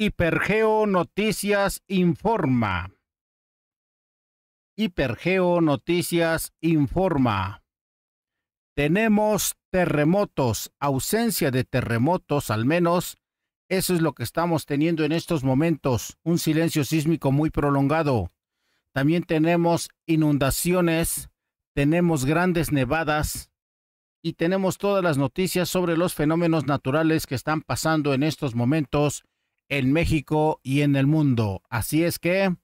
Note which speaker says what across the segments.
Speaker 1: Hipergeo Noticias informa. Hipergeo Noticias
Speaker 2: informa. Tenemos terremotos, ausencia de terremotos al menos. Eso es lo que estamos teniendo en estos momentos, un silencio sísmico muy prolongado. También tenemos inundaciones, tenemos grandes nevadas y tenemos todas las noticias sobre los fenómenos naturales que están pasando en estos momentos en México y en el mundo. Así es que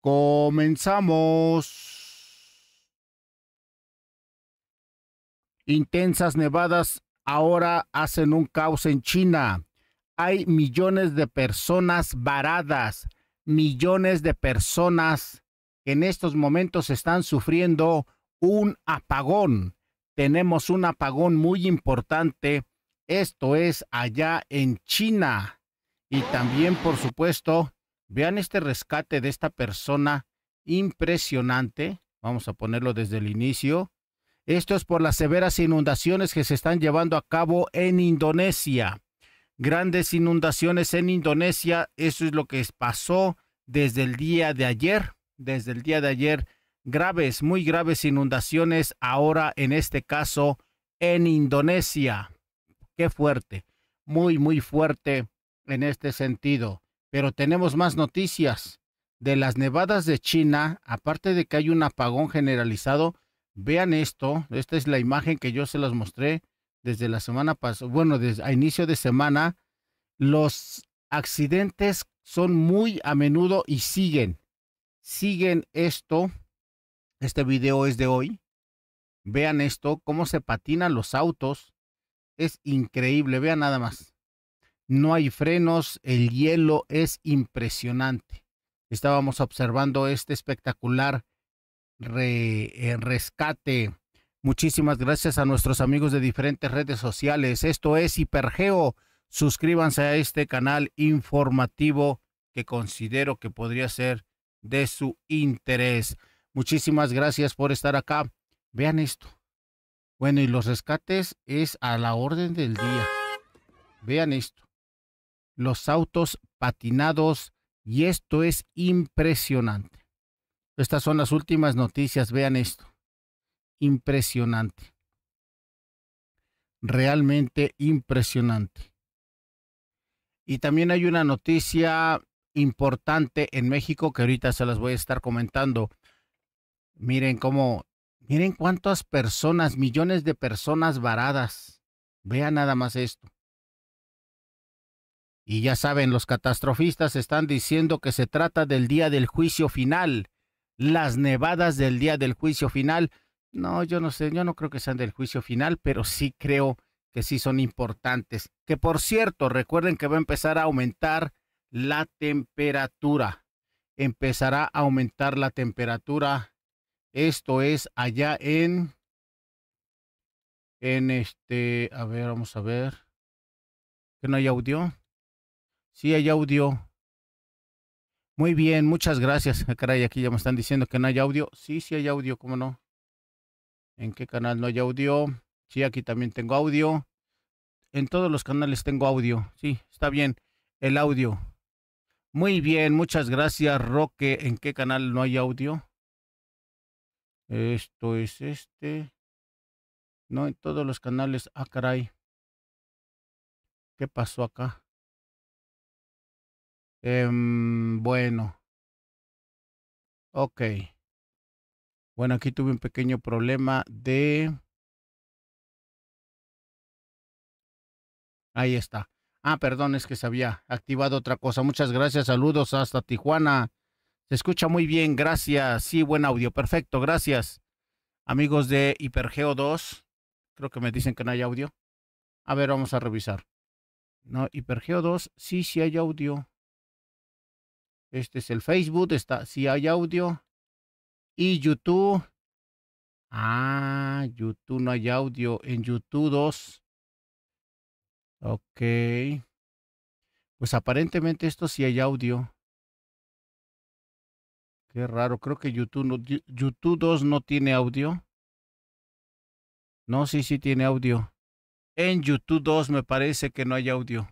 Speaker 2: comenzamos. Intensas nevadas ahora hacen un caos en China. Hay millones de personas varadas, millones de personas que en estos momentos están sufriendo un apagón. Tenemos un apagón muy importante. Esto es allá en China. Y también, por supuesto, vean este rescate de esta persona impresionante. Vamos a ponerlo desde el inicio. Esto es por las severas inundaciones que se están llevando a cabo en Indonesia. Grandes inundaciones en Indonesia. Eso es lo que pasó desde el día de ayer. Desde el día de ayer, graves, muy graves inundaciones. Ahora, en este caso, en Indonesia. Qué fuerte. Muy, muy fuerte en este sentido. Pero tenemos más noticias. De las nevadas de China, aparte de que hay un apagón generalizado, vean esto. Esta es la imagen que yo se las mostré desde la semana pasada, bueno, desde a inicio de semana. Los accidentes son muy a menudo y siguen. Siguen esto. Este video es de hoy. Vean esto, cómo se patinan los autos. Es increíble, vean nada más no hay frenos, el hielo es impresionante. Estábamos observando este espectacular eh, rescate. Muchísimas gracias a nuestros amigos de diferentes redes sociales. Esto es Hipergeo. Suscríbanse a este canal informativo que considero que podría ser de su interés. Muchísimas gracias por estar acá. Vean esto. Bueno, y los rescates es a la orden del día. Vean esto los autos patinados y esto es impresionante. Estas son las últimas noticias, vean esto. Impresionante. Realmente impresionante. Y también hay una noticia importante en México que ahorita se las voy a estar comentando. Miren cómo, miren cuántas personas, millones de personas varadas. Vean nada más esto. Y ya saben, los catastrofistas están diciendo que se trata del día del juicio final, las nevadas del día del juicio final. No, yo no sé, yo no creo que sean del juicio final, pero sí creo que sí son importantes. Que por cierto, recuerden que va a empezar a aumentar la temperatura. Empezará a aumentar la temperatura. Esto es allá en... En este... A ver, vamos a ver. ¿Que no hay audio? Sí, hay audio. Muy bien, muchas gracias. Ah, caray, aquí ya me están diciendo que no hay audio. Sí, sí hay audio, ¿cómo no? ¿En qué canal no hay audio? Sí, aquí también tengo audio. En todos los canales tengo audio. Sí, está bien. El audio. Muy bien, muchas gracias, Roque. ¿En qué canal no hay audio?
Speaker 1: Esto es este. No, en todos los canales. Ah, caray. ¿Qué pasó acá? Em, bueno. Ok. Bueno, aquí tuve un pequeño problema de...
Speaker 2: Ahí está. Ah, perdón, es que se había activado otra cosa. Muchas gracias, saludos hasta Tijuana. Se escucha muy bien, gracias. Sí, buen audio, perfecto, gracias. Amigos de Hipergeo 2, creo que me dicen que no hay audio. A ver, vamos a revisar. No, Hipergeo 2, sí, sí hay audio. Este es el Facebook, está, si hay audio. Y YouTube. Ah, YouTube no hay audio. En YouTube 2. Ok. Pues aparentemente esto sí hay audio.
Speaker 1: Qué raro, creo que YouTube, no, YouTube 2 no tiene audio. No, sí, sí tiene audio. En YouTube
Speaker 2: 2 me parece que no hay audio.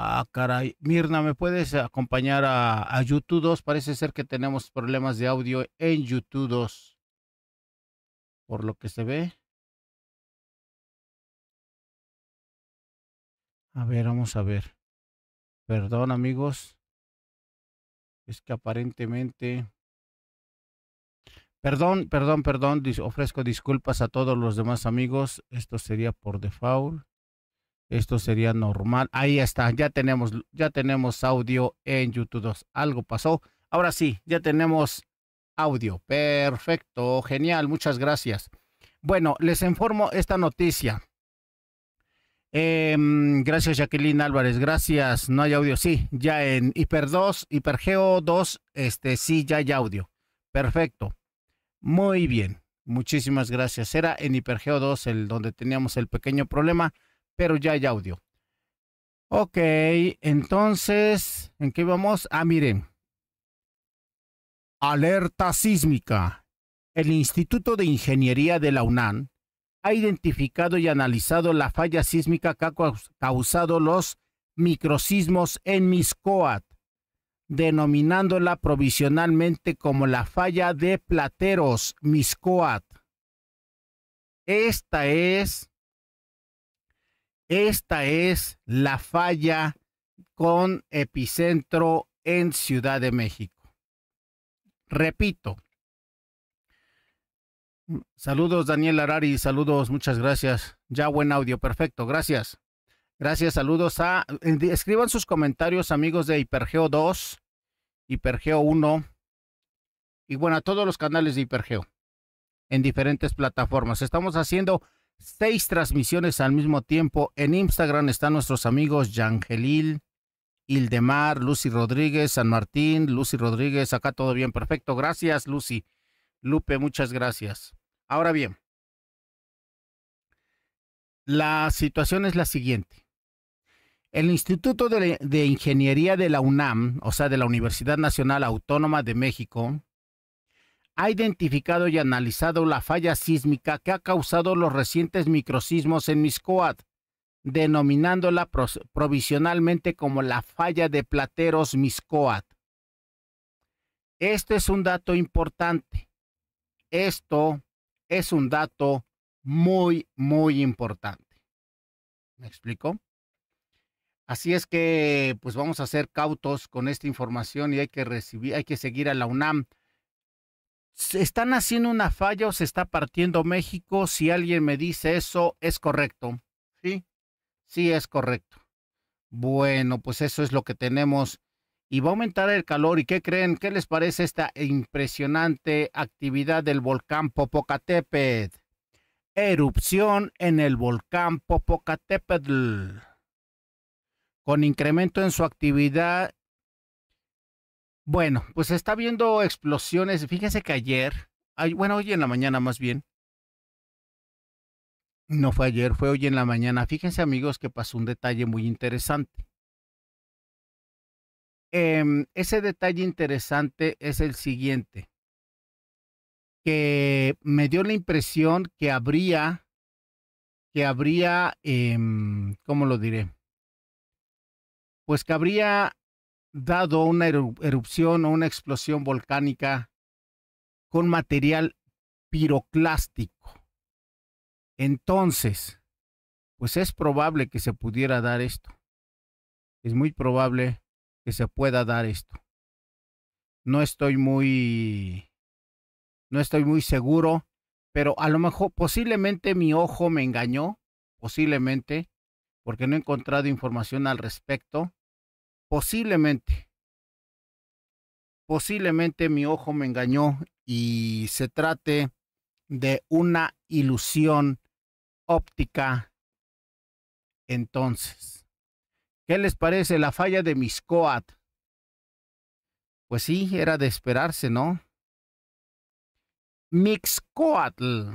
Speaker 2: Ah, caray. Mirna, ¿me puedes acompañar a, a YouTube 2? Parece ser que tenemos problemas de audio en YouTube
Speaker 1: 2. Por lo que se ve. A ver, vamos a ver. Perdón, amigos. Es que aparentemente...
Speaker 2: Perdón, perdón, perdón. Ofrezco disculpas a todos los demás amigos. Esto sería por default. Esto sería normal. Ahí está, ya tenemos, ya tenemos audio en YouTube 2. Algo pasó. Ahora sí, ya tenemos audio. Perfecto, genial, muchas gracias. Bueno, les informo esta noticia. Em, gracias Jacqueline Álvarez, gracias. No hay audio, sí, ya en Hiper 2, Hipergeo 2, este sí, ya hay audio. Perfecto. Muy bien, muchísimas gracias. Era en Hipergeo 2 el donde teníamos el pequeño problema pero ya hay audio. Ok, entonces, ¿en qué vamos? Ah, miren. Alerta sísmica. El Instituto de Ingeniería de la UNAM ha identificado y analizado la falla sísmica que ha causado los microsismos en Miscoat, denominándola provisionalmente como la falla de Plateros Miscoat. Esta es esta es la falla con epicentro en Ciudad de México. Repito. Saludos Daniel Arari, saludos, muchas gracias. Ya buen audio, perfecto, gracias. Gracias, saludos a... Escriban sus comentarios amigos de Hipergeo 2, Hipergeo 1 y bueno, a todos los canales de Hipergeo en diferentes plataformas. Estamos haciendo seis transmisiones al mismo tiempo. En Instagram están nuestros amigos Yangelil, Ildemar, Lucy Rodríguez, San Martín, Lucy Rodríguez. Acá todo bien, perfecto. Gracias, Lucy. Lupe, muchas gracias. Ahora bien, la situación es la siguiente. El Instituto de, de Ingeniería de la UNAM, o sea, de la Universidad Nacional Autónoma de México, ha identificado y analizado la falla sísmica que ha causado los recientes microsismos en Miscoat, denominándola provisionalmente como la falla de Plateros Miscoat. Este es un dato importante. Esto es un dato muy, muy importante. ¿Me explico? Así es que, pues vamos a ser cautos con esta información y hay que recibir, hay que seguir a la UNAM ¿Están haciendo una falla o se está partiendo México? Si alguien me dice eso, es correcto. Sí, sí, es correcto. Bueno, pues eso es lo que tenemos. Y va a aumentar el calor. ¿Y qué creen? ¿Qué les parece esta impresionante actividad del volcán Popocatépetl? Erupción en el volcán Popocatépetl. Con incremento en su actividad bueno, pues está viendo explosiones. fíjense que ayer, bueno, hoy en la mañana más bien. No fue ayer, fue hoy en la mañana. Fíjense amigos que pasó un detalle muy interesante. Em, ese detalle interesante es el siguiente, que me dio la impresión que habría, que habría, em, ¿cómo lo diré? Pues que habría dado una erupción o una explosión volcánica con material piroclástico. Entonces, pues es probable que se pudiera dar esto. Es muy probable que se pueda dar esto. No estoy muy no estoy muy seguro, pero a lo mejor posiblemente mi ojo me engañó, posiblemente, porque no he encontrado información al respecto posiblemente, posiblemente mi ojo me engañó y se trate de una ilusión óptica. Entonces, ¿qué les parece la falla de Mixcoatl Pues sí, era de esperarse, ¿no? Mixcoatl.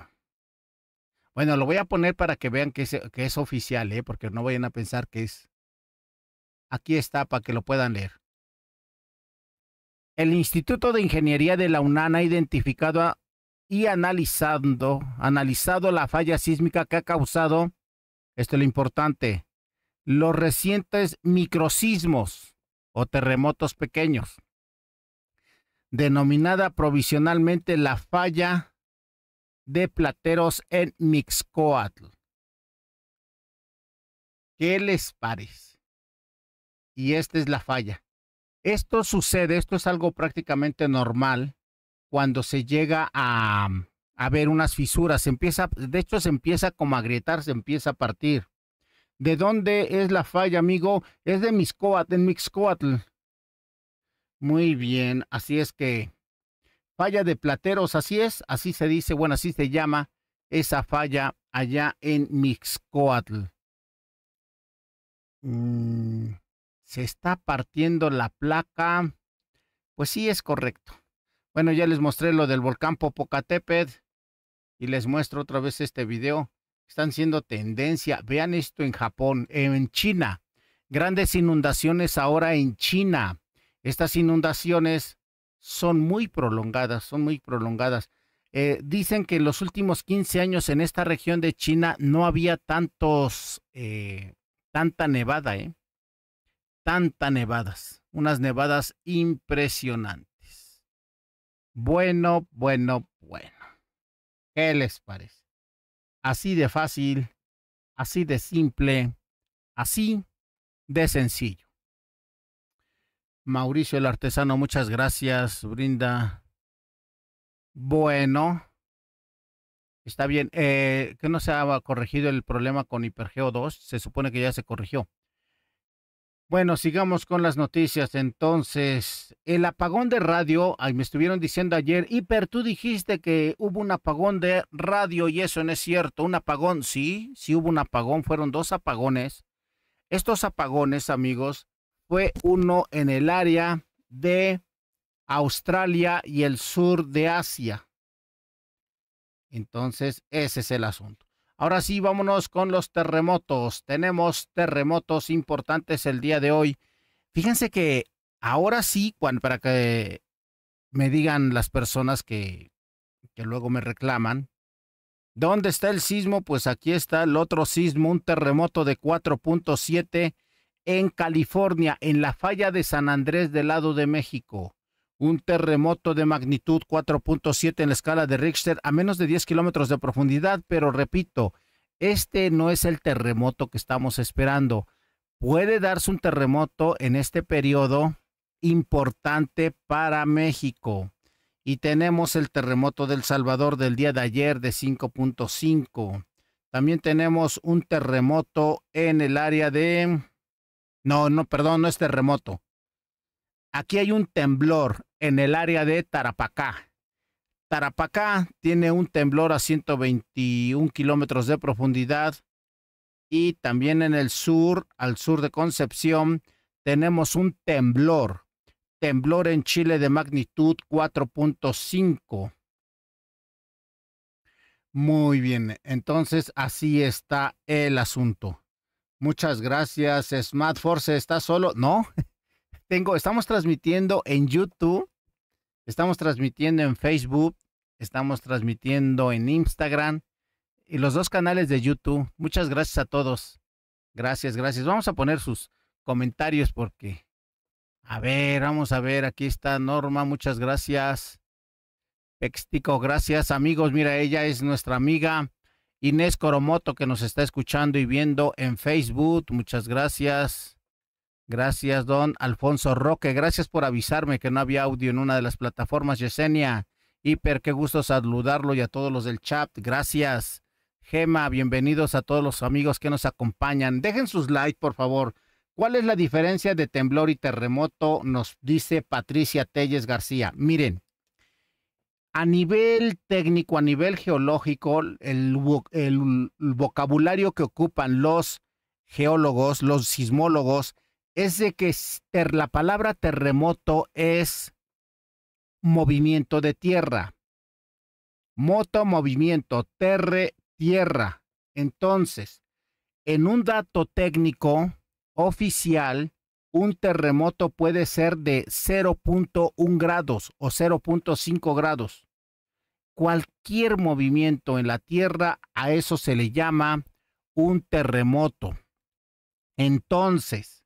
Speaker 2: Bueno, lo voy a poner para que vean que es, que es oficial, ¿eh? porque no vayan a pensar que es Aquí está para que lo puedan leer. El Instituto de Ingeniería de la UNAN ha identificado y analizando, analizado la falla sísmica que ha causado, esto es lo importante, los recientes microsismos o terremotos pequeños, denominada provisionalmente la
Speaker 1: falla de plateros en Mixcoatl. ¿Qué les parece? y esta es la falla.
Speaker 2: Esto sucede, esto es algo prácticamente normal cuando se llega a, mm, a ver unas fisuras. Se empieza, de hecho, se empieza como a agrietar, se empieza a partir. ¿De dónde es la falla, amigo? Es de Mixcoatl, en Mixcoatl. Muy bien, así es que falla de plateros, así es, así se dice, bueno, así se llama esa falla allá en Mixcoatl. Mm se está partiendo la placa. Pues sí, es correcto. Bueno, ya les mostré lo del volcán Popocatépetl y les muestro otra vez este video. Están siendo tendencia. Vean esto en Japón, en China. Grandes inundaciones ahora en China. Estas inundaciones son muy prolongadas, son muy prolongadas. Eh, dicen que en los últimos 15 años en esta región de China no había tantos, eh, tanta nevada, ¿eh? tanta nevadas, unas nevadas impresionantes. Bueno, bueno,
Speaker 1: bueno. ¿Qué les parece? Así de fácil, así de simple, así de sencillo.
Speaker 2: Mauricio el artesano, muchas gracias, Brinda. Bueno, está bien. Eh, que no se ha corregido el problema con Hipergeo 2, se supone que ya se corrigió. Bueno, sigamos con las noticias. Entonces, el apagón de radio, me estuvieron diciendo ayer, Hiper, tú dijiste que hubo un apagón de radio y eso no es cierto. Un apagón, sí, sí hubo un apagón, fueron dos apagones. Estos apagones, amigos, fue uno en el área de Australia y el sur de Asia. Entonces, ese es el asunto. Ahora sí, vámonos con los terremotos. Tenemos terremotos importantes el día de hoy. Fíjense que ahora sí, para que me digan las personas que, que luego me reclaman, ¿dónde está el sismo? Pues aquí está el otro sismo, un terremoto de 4.7 en California, en la falla de San Andrés del lado de México un terremoto de magnitud 4.7 en la escala de Richter a menos de 10 kilómetros de profundidad, pero repito, este no es el terremoto que estamos esperando. Puede darse un terremoto en este periodo importante para México. Y tenemos el terremoto del Salvador del día de ayer de 5.5. También tenemos un terremoto en el área de... No, no, perdón, no es terremoto. Aquí hay un temblor en el área de Tarapacá. Tarapacá tiene un temblor a 121 kilómetros de profundidad y también en el sur, al sur de Concepción, tenemos un temblor, temblor en Chile de magnitud 4.5. Muy bien, entonces así está el asunto. Muchas gracias, Smart Force. está solo? No, tengo, estamos transmitiendo en YouTube Estamos transmitiendo en Facebook, estamos transmitiendo en Instagram y los dos canales de YouTube. Muchas gracias a todos. Gracias, gracias. Vamos a poner sus comentarios porque... A ver, vamos a ver, aquí está Norma, muchas gracias. Pextico, gracias amigos. Mira, ella es nuestra amiga Inés Coromoto que nos está escuchando y viendo en Facebook. Muchas gracias. Gracias, don Alfonso Roque. Gracias por avisarme que no había audio en una de las plataformas. Yesenia, Hiper, qué gusto saludarlo y a todos los del chat. Gracias. Gema, bienvenidos a todos los amigos que nos acompañan. Dejen sus likes, por favor. ¿Cuál es la diferencia de temblor y terremoto? Nos dice Patricia Telles García. Miren, a nivel técnico, a nivel geológico, el, vocabulario que ocupan los geólogos, los sismólogos, es de que la palabra terremoto es movimiento de tierra. Moto, movimiento, terre, tierra. Entonces, en un dato técnico oficial, un terremoto puede ser de 0.1 grados o 0.5 grados. Cualquier movimiento en la Tierra, a eso se le llama un terremoto. Entonces,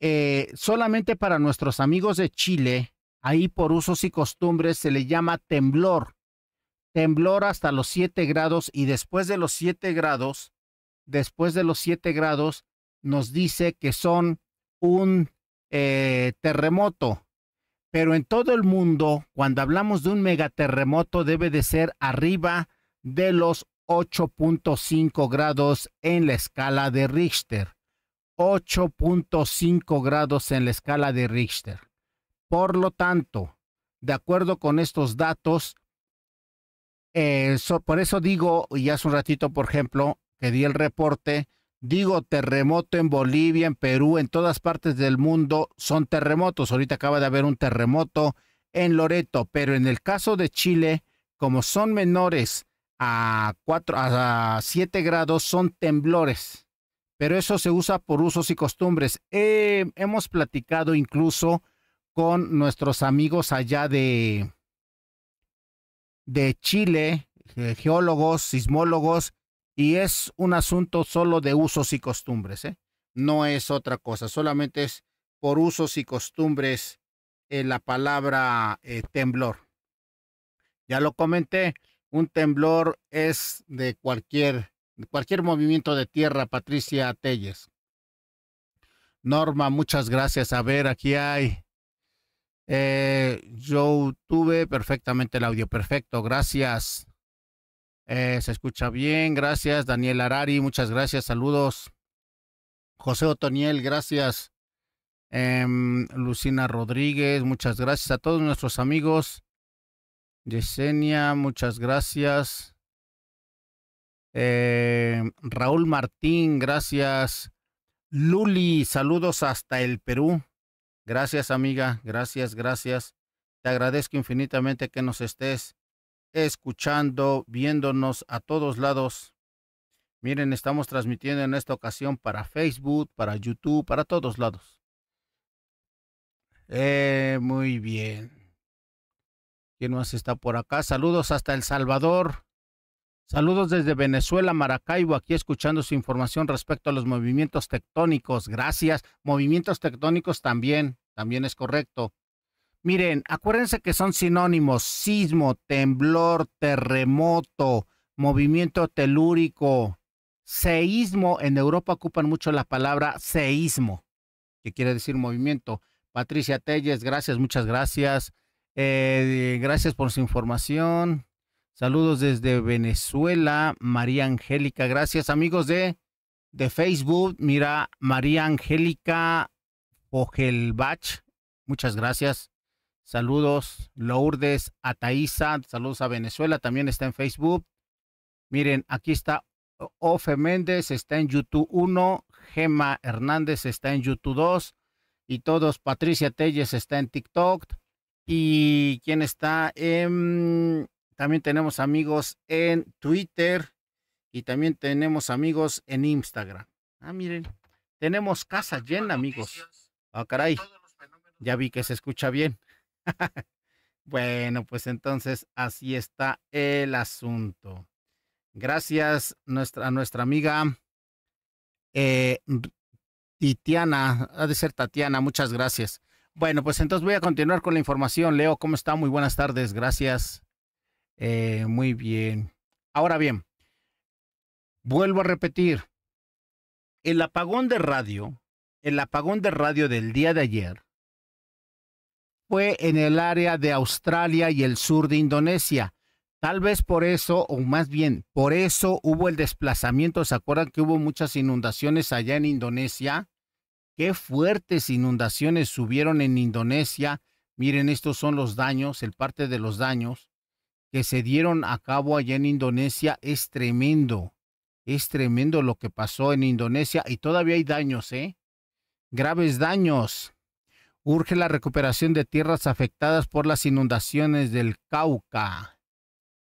Speaker 2: eh, solamente para nuestros amigos de Chile, ahí por usos y costumbres se le llama temblor. Temblor hasta los 7 grados y después de los 7 grados, después de los 7 grados, nos dice que son un eh, terremoto. Pero en todo el mundo, cuando hablamos de un megaterremoto, debe de ser arriba de los 8.5 grados en la escala de Richter. 8.5 grados en la escala de Richter. Por lo tanto, de acuerdo con estos datos, eh, por eso digo, y hace un ratito, por ejemplo, que di el reporte, digo terremoto en Bolivia, en Perú, en todas partes del mundo son terremotos. Ahorita acaba de haber un terremoto en Loreto, pero en el caso de Chile, como son menores a, 4, a 7 grados, son temblores pero eso se usa por usos y costumbres. Eh, hemos platicado incluso con nuestros amigos allá de, de Chile, eh, geólogos, sismólogos, y es un asunto solo de usos y costumbres, ¿eh? no es otra cosa, solamente es por usos y costumbres eh, la palabra eh, temblor. Ya lo comenté, un temblor es de cualquier cualquier movimiento de tierra, Patricia Telles. Norma, muchas gracias. A ver, aquí hay. yo eh, tuve perfectamente el audio. Perfecto, gracias. Eh, se escucha bien, gracias. Daniel Arari, muchas gracias, saludos. José Otoniel, gracias. Em, Lucina Rodríguez, muchas gracias a todos nuestros amigos. Yesenia, muchas gracias. Em, Raúl Martín, gracias. Luli, saludos hasta el Perú. Gracias, amiga. Gracias, gracias. Te agradezco infinitamente que nos estés escuchando, viéndonos a todos lados. Miren, estamos transmitiendo en esta ocasión para Facebook, para YouTube, para todos lados. Eh, muy bien. ¿Quién más está por acá? Saludos hasta El Salvador. Saludos desde Venezuela, Maracaibo, aquí escuchando su información respecto a los movimientos tectónicos. Gracias. Movimientos tectónicos también, también es correcto. Miren, acuérdense que son sinónimos, sismo, temblor, terremoto, movimiento telúrico, seísmo. En Europa ocupan mucho la palabra seísmo, que quiere decir movimiento. Patricia Telles, gracias, muchas gracias. Eh, gracias por su información. Saludos desde Venezuela, María Angélica. Gracias amigos de, de Facebook. Mira, María Angélica Fogelbach. Muchas gracias. Saludos, Lourdes Ataiza. Saludos a Venezuela. También está en Facebook. Miren, aquí está Ofe Méndez, está en YouTube 1. Gema Hernández está en YouTube 2. Y todos, Patricia Telles está en TikTok. ¿Y quién está? en em, también tenemos amigos en Twitter y también tenemos amigos en Instagram. Ah, miren, tenemos casa llena, amigos. Ah, caray. Ya vi que se escucha bien. bueno, pues entonces así está el asunto. Gracias nuestra, a nuestra amiga eh, Titiana. Ha de ser Tatiana, muchas gracias. Bueno, pues entonces voy a continuar con la información. Leo, ¿cómo está? Muy buenas tardes, gracias. Eh, muy bien. Ahora bien, vuelvo a repetir, el apagón de radio, el apagón de radio del día de ayer fue en el área de Australia y el sur de Indonesia. Tal vez por eso, o más bien por eso hubo el desplazamiento. ¿Se acuerdan que hubo muchas inundaciones allá en Indonesia? Qué fuertes inundaciones subieron en Indonesia. Miren, estos son los daños, el parte de los daños que se dieron a cabo allá en Indonesia es tremendo. Es tremendo lo que pasó en Indonesia y todavía hay daños, ¿eh? Graves daños. Urge la recuperación de tierras afectadas por las inundaciones del Cauca.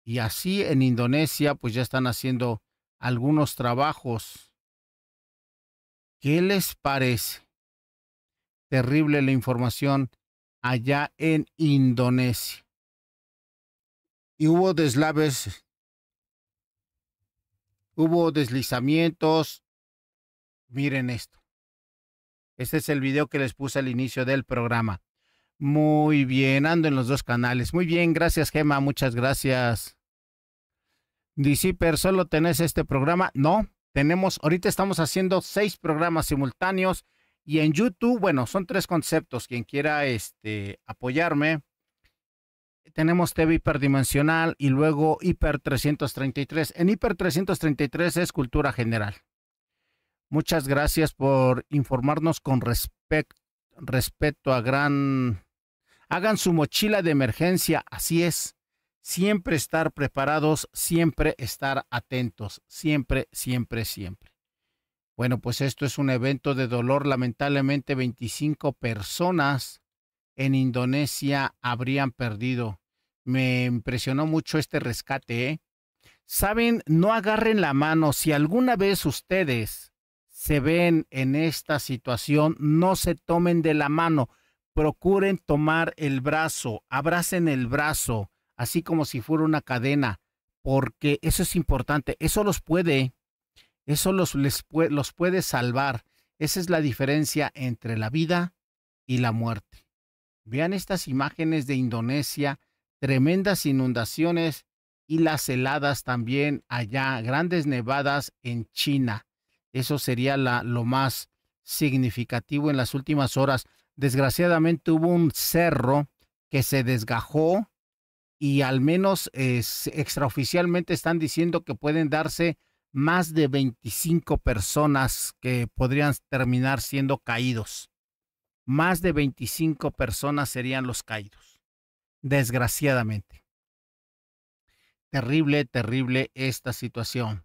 Speaker 2: Y así en Indonesia pues ya están haciendo algunos trabajos. ¿Qué les parece? Terrible la información allá en Indonesia y hubo deslaves, hubo deslizamientos. Miren esto. Este es el video que les puse al inicio del programa. Muy bien, ando en los dos canales. Muy bien, gracias Gema, muchas gracias. pero ¿solo tenés este programa? No, tenemos, ahorita estamos haciendo seis programas simultáneos y en YouTube, bueno, son tres conceptos. Quien quiera este, apoyarme, tenemos TV hiperdimensional y luego Hiper 333. En Hiper 333 es cultura general. Muchas gracias por informarnos con respect, respecto a gran... Hagan su mochila de emergencia, así es. Siempre estar preparados, siempre estar atentos, siempre, siempre, siempre. Bueno, pues esto es un evento de dolor. Lamentablemente 25 personas en Indonesia habrían perdido me impresionó mucho este rescate. ¿eh? Saben, no agarren la mano. Si alguna vez ustedes se ven en esta situación, no se tomen de la mano. Procuren tomar el brazo, abracen el brazo, así como si fuera una cadena, porque eso es importante. Eso los puede, eso los, les, los puede salvar. Esa es la diferencia entre la vida y la muerte. Vean estas imágenes de Indonesia tremendas inundaciones y las heladas también allá, grandes nevadas en China. Eso sería lo más significativo en las últimas horas. Desgraciadamente hubo un cerro que se desgajó y al menos eh, extraoficialmente están diciendo que pueden darse más de 25 personas que podrían terminar siendo caídos. Más de 25 personas serían los caídos desgraciadamente. Terrible, terrible esta situación.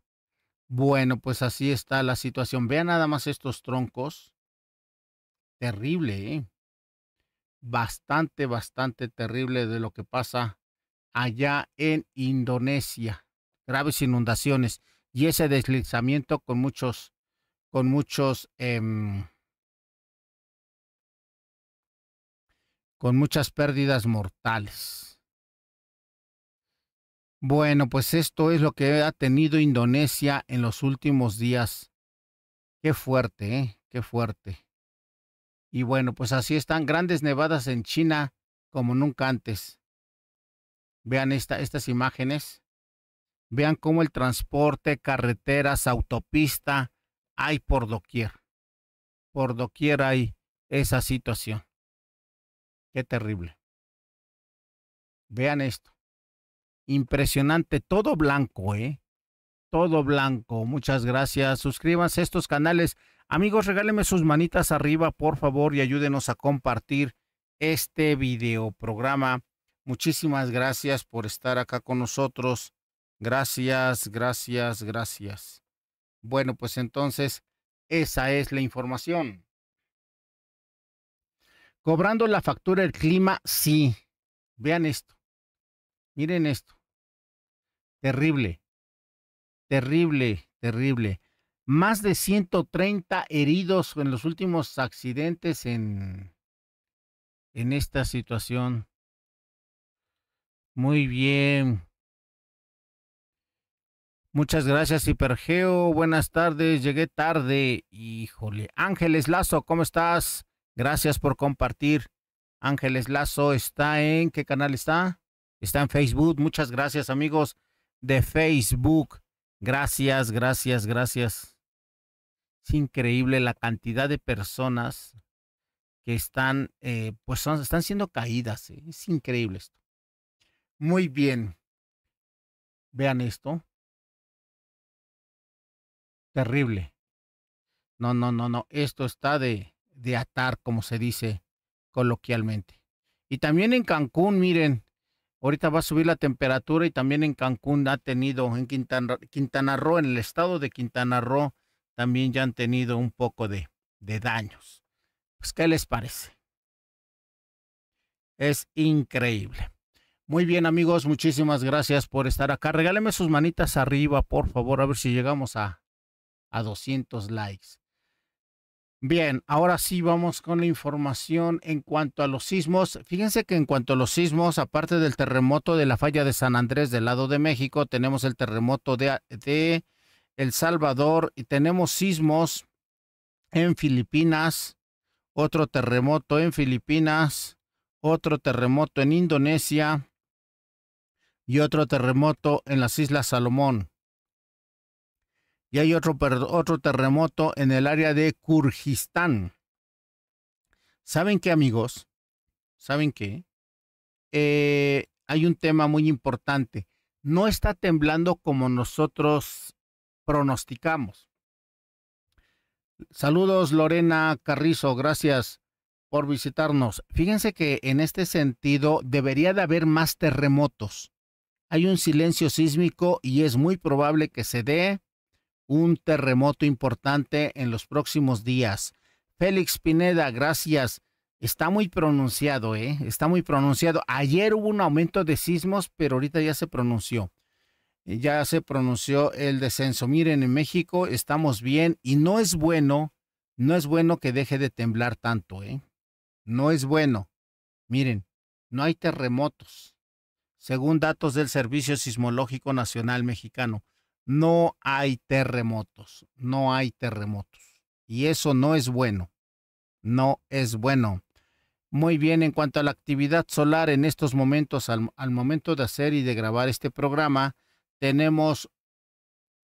Speaker 2: Bueno, pues así está la situación. Vean nada más estos troncos. Terrible, ¿eh? Bastante, bastante terrible de lo que pasa allá en Indonesia. Graves inundaciones y ese deslizamiento con muchos,
Speaker 1: con muchos... Em, con muchas pérdidas mortales.
Speaker 2: Bueno, pues esto es lo que ha tenido Indonesia en los últimos días. Qué fuerte, ¿eh? Qué fuerte. Y bueno, pues así están grandes nevadas en China como nunca antes. Vean esta, estas imágenes. Vean cómo el transporte, carreteras, autopista,
Speaker 1: hay por doquier. Por doquier hay esa situación. Qué terrible. Vean esto.
Speaker 2: Impresionante, todo blanco, ¿eh? Todo blanco. Muchas gracias. Suscríbanse a estos canales. Amigos, regálenme sus manitas arriba, por favor, y ayúdenos a compartir este video programa. Muchísimas gracias por estar acá con nosotros. Gracias, gracias, gracias. Bueno, pues entonces, esa es la información. Cobrando la factura el clima, sí. Vean esto. Miren esto. Terrible. Terrible, terrible. Más de 130 heridos en los últimos accidentes en, en esta situación. Muy bien. Muchas gracias, Hipergeo. Buenas tardes. Llegué tarde. Híjole. Ángeles Lazo, ¿cómo estás? Gracias por compartir. Ángeles Lazo está en, ¿qué canal está? Está en Facebook. Muchas gracias amigos de Facebook. Gracias, gracias, gracias. Es increíble la cantidad de personas que están, eh,
Speaker 1: pues son, están siendo caídas. ¿eh? Es increíble esto. Muy bien. Vean esto. Terrible. No, no, no, no. Esto está de de atar, como se dice
Speaker 2: coloquialmente. Y también en Cancún, miren, ahorita va a subir la temperatura y también en Cancún ha tenido, en Quintana, Quintana Roo, en el estado de Quintana Roo, también ya han tenido un poco de, de daños. Pues, ¿qué les parece? Es increíble. Muy bien, amigos, muchísimas gracias por estar acá. Regáleme sus manitas arriba, por favor, a ver si llegamos a, a 200 likes. Bien, ahora sí vamos con la información en cuanto a los sismos. Fíjense que en cuanto a los sismos, aparte del terremoto de la falla de San Andrés del lado de México, tenemos el terremoto de, de El Salvador y tenemos sismos en Filipinas, otro terremoto en Filipinas, otro terremoto en Indonesia y otro terremoto en las Islas Salomón y hay otro, otro terremoto en el área de Kurgistán. ¿Saben qué, amigos? ¿Saben qué? Eh, hay un tema muy importante. No está temblando como nosotros pronosticamos. Saludos, Lorena Carrizo. Gracias por visitarnos. Fíjense que en este sentido debería de haber más terremotos. Hay un silencio sísmico y es muy probable que se dé un terremoto importante en los próximos días. Félix Pineda, gracias. Está muy pronunciado, ¿eh? Está muy pronunciado. Ayer hubo un aumento de sismos, pero ahorita ya se pronunció. Eh, ya se pronunció el descenso. Miren, en México estamos bien y no es bueno, no es bueno que deje de temblar tanto, ¿eh? No es bueno. Miren, no hay terremotos, según datos del Servicio Sismológico Nacional Mexicano no hay terremotos, no hay terremotos. Y eso no es bueno, no es bueno. Muy bien, en cuanto a la actividad solar en estos momentos, al, momento de hacer y de grabar este programa, tenemos,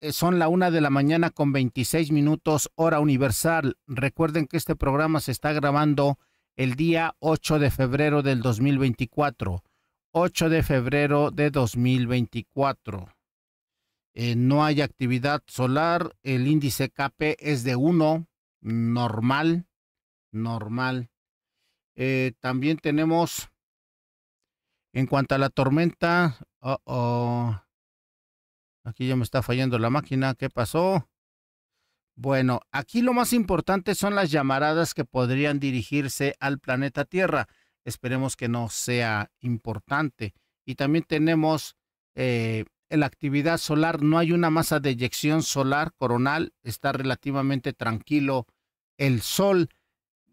Speaker 2: eh, son la una de la mañana con 26 minutos hora universal. Recuerden que este programa se está grabando el día 8 de febrero del 2024. 8 de febrero de 2024. Eh, no hay actividad solar, el índice KP es de 1, normal, normal. Eh, también tenemos, en cuanto a la tormenta, uh, oh, aquí ya me está fallando la máquina, ¿qué pasó? Bueno, aquí lo más importante son las llamaradas que podrían dirigirse al planeta Tierra. Esperemos que no sea importante. Y también tenemos eh, en la actividad solar no hay una masa de eyección solar coronal, está relativamente tranquilo el sol.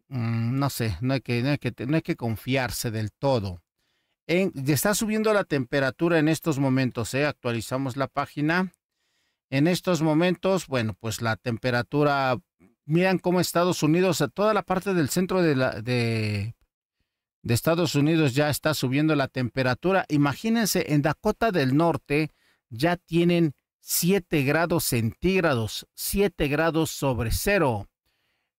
Speaker 2: Mm, no sé, no hay, que, no, que, que confiarse del todo. está subiendo la temperatura en estos momentos, ¿eh? actualizamos la página. En estos momentos, bueno, pues la temperatura, miran cómo Estados Unidos, toda la parte del centro de Estados Unidos ya está subiendo la temperatura. Imagínense, en Dakota del Norte, ya tienen 7 grados centígrados, 7 grados sobre cero.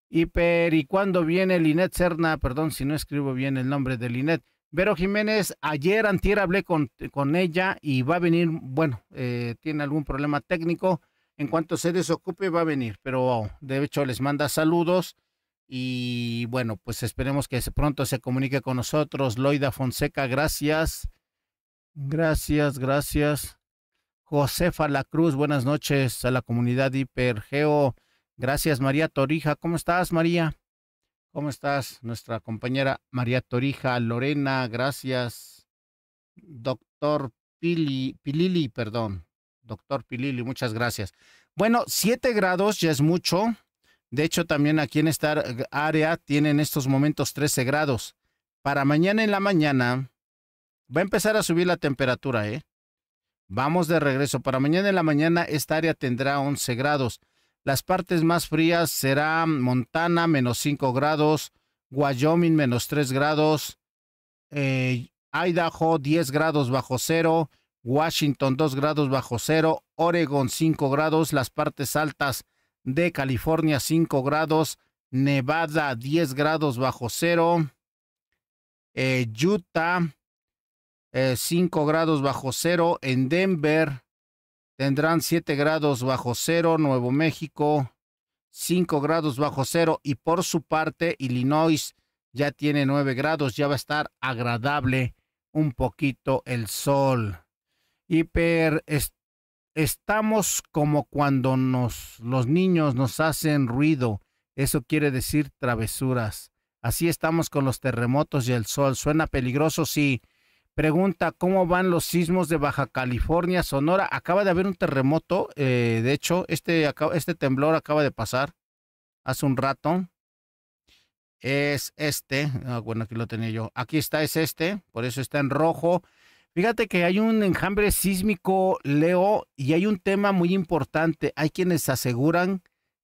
Speaker 2: Y, per, y cuando viene Linet Serna, perdón si no escribo bien el nombre de Linet, Vero Jiménez, ayer antier hablé con, ella y va a venir, bueno, eh, tiene algún problema técnico, en cuanto se desocupe va a venir, pero de hecho les manda saludos y bueno, pues esperemos que pronto se comunique con nosotros. Loida Fonseca, gracias. Gracias, gracias. Josefa La Cruz. Buenas noches a la comunidad Hipergeo. Gracias, María Torija. ¿Cómo estás, María? ¿Cómo estás? Nuestra compañera María Torija Lorena, gracias. Doctor Pili, Pilili, perdón. Doctor Pilili, muchas gracias. Bueno, 7 grados ya es mucho. De hecho, también aquí en esta área tienen estos momentos 13 grados. Para mañana en la mañana va a empezar a subir la temperatura, ¿eh? Vamos de regreso. Para mañana en la mañana esta área tendrá 11 grados. Las partes más frías serán Montana menos 5 grados, Wyoming menos 3 grados, eh, Idaho 10 grados bajo cero, Washington 2 grados bajo cero, Oregon 5 grados, las partes altas de California 5 grados, Nevada 10 grados bajo cero, eh, Utah 5 eh, grados bajo cero. En Denver tendrán 7 grados bajo cero. Nuevo México 5 grados bajo cero. Y por su parte, Illinois ya tiene 9 grados. Ya va a estar agradable un poquito el sol. y per estamos como cuando nos, los niños nos hacen ruido. Eso quiere decir travesuras. Así estamos con los terremotos y el sol. Suena peligroso, sí. Si Pregunta, ¿cómo van los sismos de Baja California, Sonora? Acaba de haber un terremoto, eh, de hecho, este, este temblor acaba de pasar hace un rato. Es este, ah, bueno, aquí lo tenía yo. Aquí está, es este, por eso está en rojo. Fíjate que hay un enjambre sísmico, Leo, y hay un tema muy importante. Hay quienes aseguran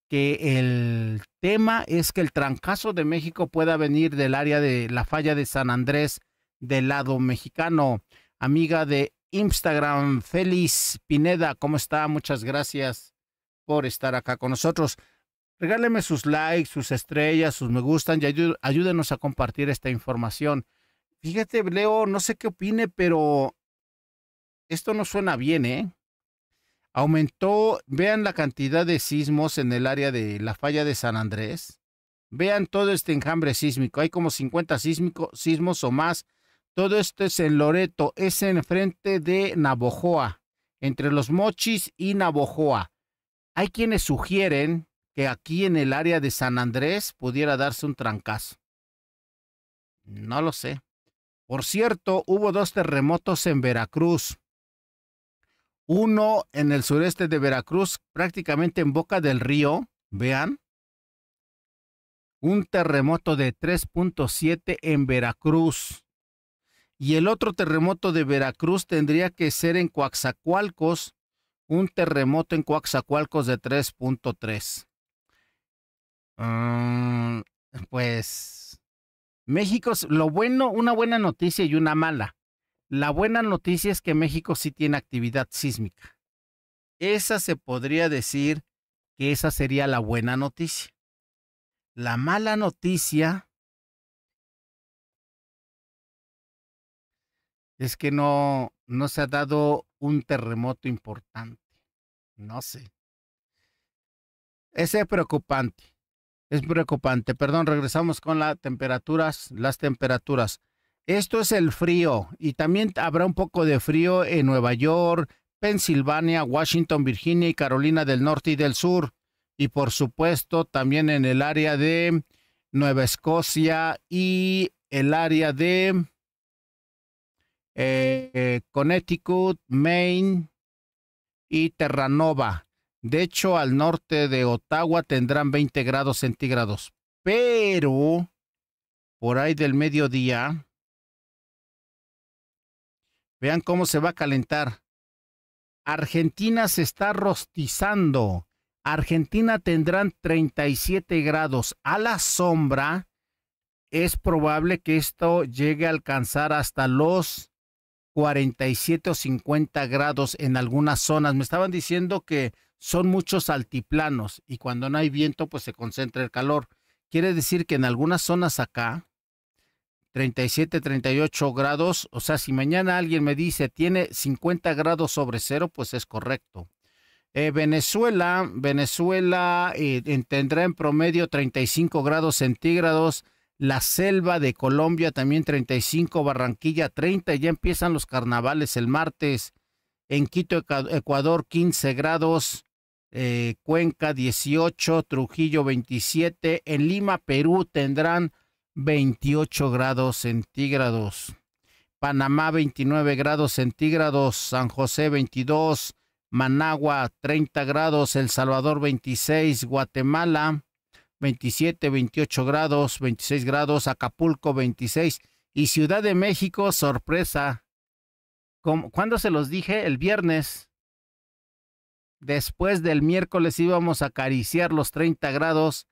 Speaker 2: que el tema es que el trancazo de México pueda venir del área de la falla de San Andrés del lado mexicano. Amiga de Instagram, Feliz Pineda, ¿cómo está? Muchas gracias por estar acá con nosotros. Regáleme sus likes, sus estrellas, sus me gustan y ayúdenos a compartir esta información. Fíjate, Leo, no sé qué opine, pero esto no suena bien, ¿eh? Aumentó, vean la cantidad de sismos en el área de la falla de San Andrés. Vean todo este enjambre sísmico. Hay como 50 sismos o más todo esto es en Loreto, es en frente de Navojoa, entre los Mochis y Navojoa. Hay quienes sugieren que aquí en el área de San Andrés pudiera darse un trancazo. No lo sé. Por cierto, hubo dos terremotos en Veracruz. Uno en el sureste de Veracruz, prácticamente en boca del río, vean. Un terremoto de 3.7 en Veracruz y el otro terremoto de Veracruz tendría que ser en Coaxacualcos, un terremoto en Coaxacualcos de 3.3. Mm, pues México, lo bueno, una buena noticia y una mala. La buena noticia es que México sí tiene actividad sísmica. Esa se podría decir que esa sería la buena
Speaker 1: noticia. La mala noticia es que no, no se ha dado un terremoto
Speaker 2: importante. No sé. Ese es preocupante. Es preocupante. Perdón, regresamos con las temperaturas, las temperaturas. Esto es el frío y también habrá un poco de frío en Nueva York, Pensilvania, Washington, Virginia y Carolina del Norte y del Sur. Y por supuesto también en el área de Nueva Escocia y el área de eh, Connecticut, Maine y Terranova. De hecho, al norte de Ottawa tendrán 20 grados centígrados. Pero, por ahí del mediodía, vean cómo se va a calentar. Argentina se está rostizando. Argentina tendrán 37 grados a la sombra. Es probable que esto llegue a alcanzar hasta los 47 o 50 grados en algunas zonas. Me estaban diciendo que son muchos altiplanos y cuando no hay viento pues se concentra el calor. Quiere decir que en algunas zonas acá, 37, 38 grados, o sea, si mañana alguien me dice tiene 50 grados sobre cero, pues es correcto. Eh, Venezuela, Venezuela eh, tendrá en promedio 35 grados centígrados, la Selva de Colombia también 35, Barranquilla 30, ya empiezan los carnavales el martes. En Quito, Ecuador 15 grados, eh, Cuenca 18, Trujillo 27, en Lima, Perú tendrán 28 grados centígrados. Panamá 29 grados centígrados, San José 22, Managua 30 grados, El Salvador 26, Guatemala 27, 28 grados, 26 grados, Acapulco 26 y Ciudad de México, sorpresa. ¿Cuándo se los dije? El viernes. Después del miércoles íbamos a acariciar los 30 grados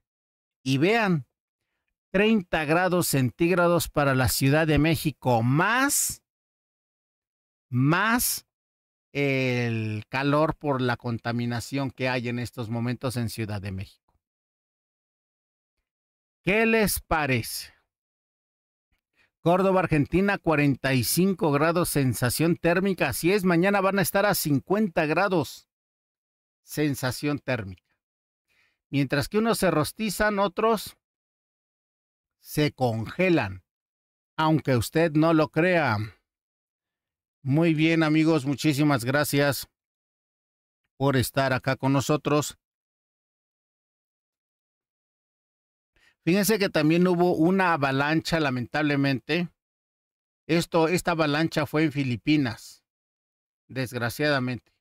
Speaker 2: y vean, 30 grados centígrados para la Ciudad de México, más, más el calor por la contaminación que hay en estos momentos en Ciudad de México. ¿Qué les parece? Córdoba, Argentina, 45 grados, sensación térmica. Así es, mañana van a estar a 50 grados, sensación térmica. Mientras que unos se rostizan, otros se congelan, aunque usted no lo crea. Muy bien, amigos, muchísimas gracias por estar acá con nosotros. Fíjense que también hubo una avalancha, lamentablemente. Esto, esta avalancha fue en Filipinas, desgraciadamente.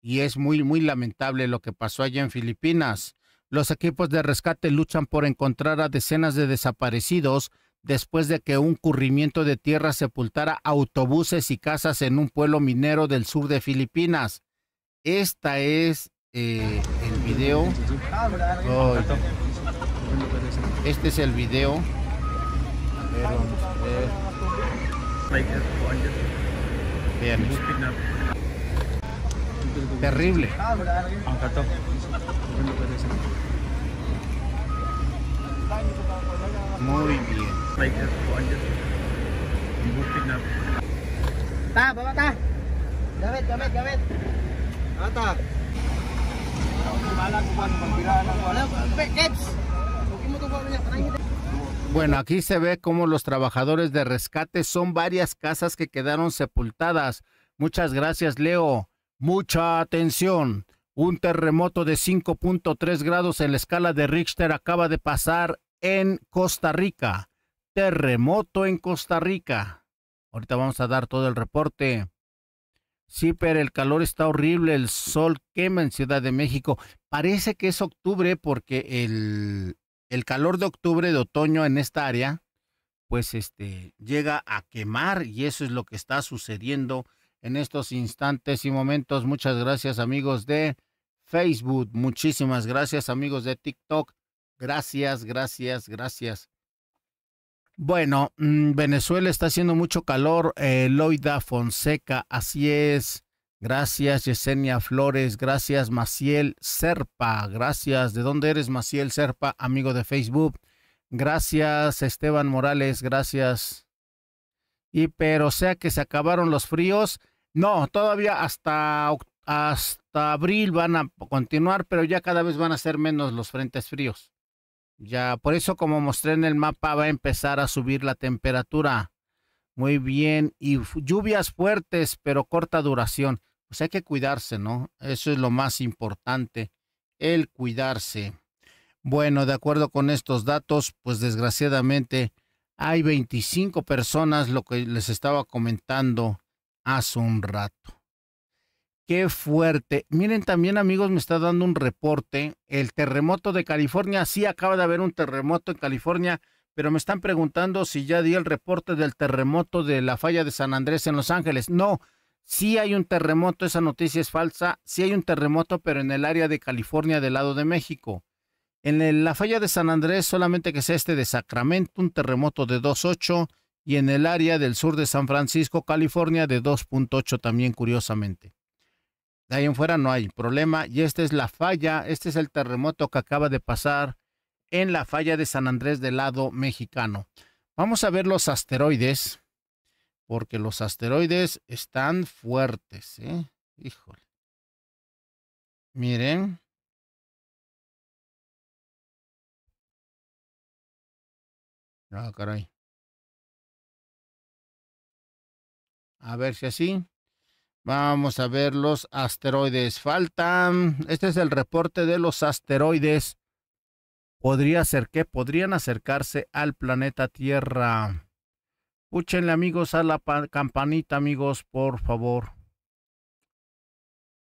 Speaker 2: Y es muy, muy lamentable lo que pasó allá en Filipinas. Los equipos de rescate luchan por encontrar a decenas de desaparecidos después de que un currimiento de tierra sepultara autobuses y casas en un pueblo minero del sur de Filipinas. Esta es eh, video. Oh, este es el video. Eh, vean Terrible. Muy bien.
Speaker 1: Ta, papá, ta.
Speaker 2: Ya ves, ya ves, ya ves. Bueno, aquí se ve cómo los trabajadores de rescate son varias casas que quedaron sepultadas. Muchas gracias, Leo. Mucha atención. Un terremoto de 5.3 grados en la escala de Richter acaba de pasar en Costa Rica. Terremoto en Costa Rica. Ahorita vamos a dar todo el reporte. Sí, pero el calor está horrible, el sol quema en Ciudad de México. Parece que es octubre porque el, el calor de octubre, de otoño en esta área, pues este, llega a quemar y eso es lo que está sucediendo en estos instantes y momentos. Muchas gracias amigos de Facebook, muchísimas gracias amigos de TikTok. Gracias, gracias, gracias. Bueno, mm, Venezuela está haciendo mucho calor. Eh, Loida Fonseca, así es. Gracias, Yesenia Flores. Gracias, Maciel Serpa. Gracias. ¿De dónde eres, Maciel Serpa, amigo de Facebook? Gracias, Esteban Morales. Gracias. Y pero sea que se acabaron los fríos. No, todavía hasta, hasta abril van a continuar, pero ya cada vez van a ser menos los frentes fríos. Ya, por eso como mostré en el mapa va a empezar a subir la temperatura. Muy bien, y lluvias fuertes, pero corta duración. Pues hay que cuidarse, ¿no? Eso es lo más importante, el cuidarse. Bueno, de acuerdo con estos datos, pues desgraciadamente hay 25 personas, lo que les estaba comentando hace un rato. Qué fuerte. Miren también amigos, me está dando un reporte. El terremoto de California, sí acaba de haber un terremoto en California, pero me están preguntando si ya di el reporte del terremoto de la falla de San Andrés en Los Ángeles. No, sí hay un terremoto, esa noticia es falsa. Sí hay un terremoto, pero en el área de California del lado de México. En la falla de San Andrés solamente que es este de Sacramento, un terremoto de 2.8 y en el área del sur de San Francisco, California, de 2.8 también curiosamente. De ahí en fuera no hay problema. Y esta es la falla, este es el terremoto que acaba de pasar en la falla de San Andrés del lado mexicano. Vamos a ver los asteroides, porque los asteroides están fuertes.
Speaker 1: ¿eh? Híjole. Miren. Ah, caray. A ver si así.
Speaker 2: Vamos a ver los asteroides. Faltan. Mm, este es el reporte de los asteroides. Podría ser que podrían acercarse al planeta Tierra. Escúchenle, amigos, a la campanita, amigos, por favor.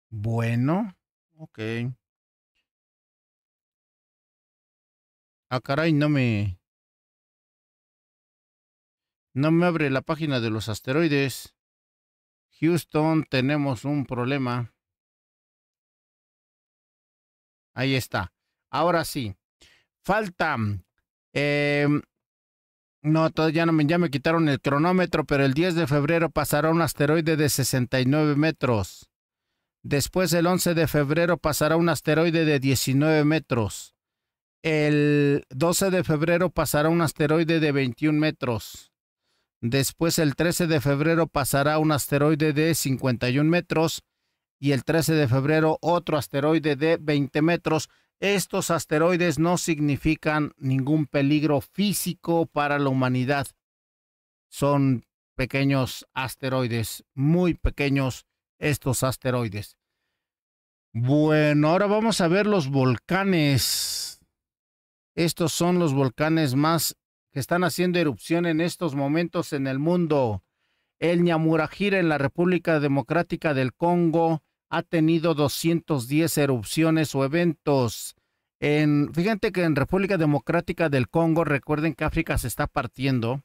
Speaker 1: Bueno, ok. Ah, caray, no me. No me abre la página de los asteroides. Houston, tenemos un problema. Ahí está.
Speaker 2: Ahora sí. Falta. Em, no, todavía no, ya me quitaron el cronómetro, pero el 10 de febrero pasará un asteroide de 69 metros. Después, el 11 de febrero pasará un asteroide de 19 metros. El 12 de febrero pasará un asteroide de 21 metros. Después el 13 de febrero pasará un asteroide de 51 metros y el 13 de febrero otro asteroide de 20 metros. Estos asteroides no significan ningún peligro físico para la humanidad. Son pequeños asteroides, muy pequeños estos asteroides. Bueno, ahora vamos a ver los volcanes. Estos son los volcanes más que están haciendo erupción en estos momentos en el mundo. El Ñamurajira en la República Democrática del Congo ha tenido 210 erupciones o eventos. En, fíjate que en República Democrática del Congo, recuerden que África se está partiendo.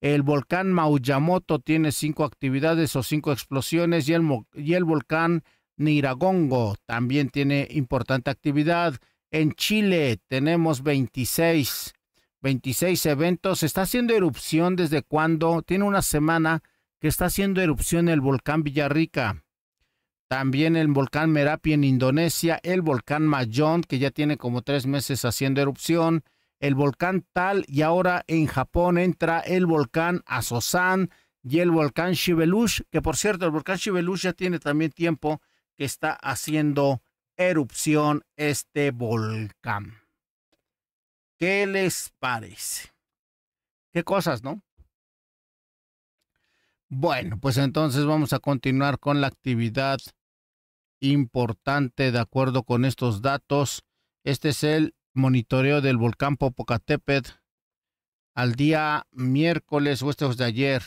Speaker 2: El volcán Mauyamoto tiene cinco actividades o cinco explosiones y el, y el volcán Niragongo también tiene importante actividad. En Chile tenemos 26. 26 eventos. Está haciendo erupción desde cuando, tiene una semana que está haciendo erupción el volcán Villarrica. También el volcán Merapi en Indonesia, el volcán Mayón, que ya tiene como tres meses haciendo erupción, el volcán Tal y ahora en Japón entra el volcán Azosan y el volcán Shibelush, que por cierto, el volcán Shibelush ya tiene también tiempo que está haciendo erupción este volcán. ¿Qué les parece? ¿Qué cosas, no? Bueno, pues entonces vamos a continuar con la actividad importante de acuerdo con estos datos. Este es el monitoreo del volcán Popocatépetl al día miércoles vuestros de ayer.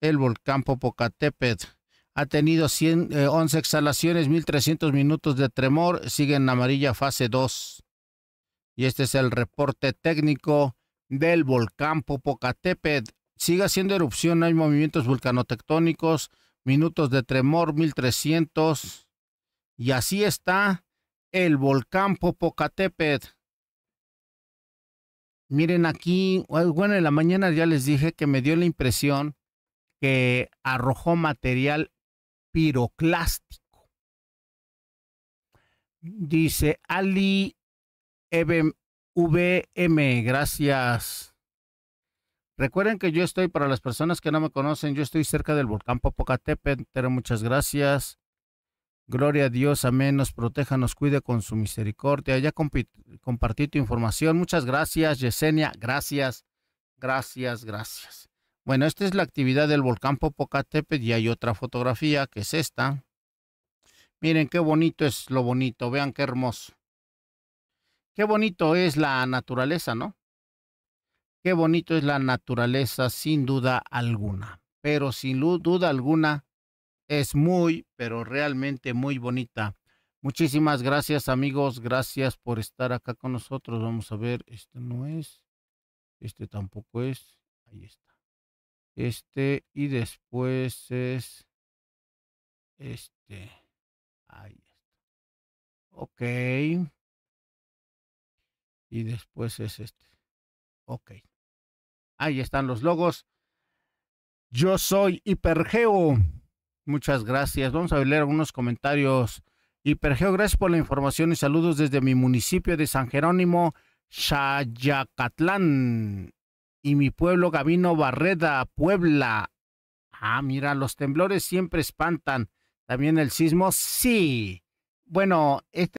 Speaker 2: El volcán Popocatépetl ha tenido 11 eh, exhalaciones, 1300 minutos de tremor, sigue en amarilla fase 2. Y este es el reporte técnico del volcán Popocatépetl. Sigue siendo erupción, hay movimientos vulcanotectónicos, minutos de tremor 1300. Y así está el volcán Popocatépetl. Miren aquí, eh, bueno, en la mañana ya les dije que me dio la impresión que arrojó material piroclástico. Dice Ali VM, gracias. Recuerden que yo estoy, para las personas que no me conocen, yo estoy cerca del volcán Popocatépetl. Muchas gracias. Gloria a Dios, amén, nos proteja, nos cuide con su misericordia. Ya compartí tu información. Muchas gracias, Yesenia. Gracias, gracias, gracias. Bueno, esta es la actividad del volcán Popocatépetl y hay otra fotografía que es esta. Miren qué bonito es lo bonito, vean qué hermoso. Qué bonito es la naturaleza, ¿no? Qué bonito es la naturaleza, sin duda alguna. Pero sin duda alguna, es muy, pero realmente muy bonita. Muchísimas gracias, amigos. Gracias por estar acá con nosotros. Vamos a ver, este no es. Este tampoco es.
Speaker 1: Ahí está. Este y después es este. Ahí está. Ok y después es este. Ok. Ahí
Speaker 2: están los logos. Yo soy Hipergeo. Muchas gracias. Vamos a leer algunos comentarios. Hipergeo, gracias por la información y saludos desde mi municipio de San Jerónimo, Chayacatlán. Y mi pueblo Gavino Barreda, Puebla. Ah, mira, los temblores siempre espantan. También el sismo, sí. Bueno, este.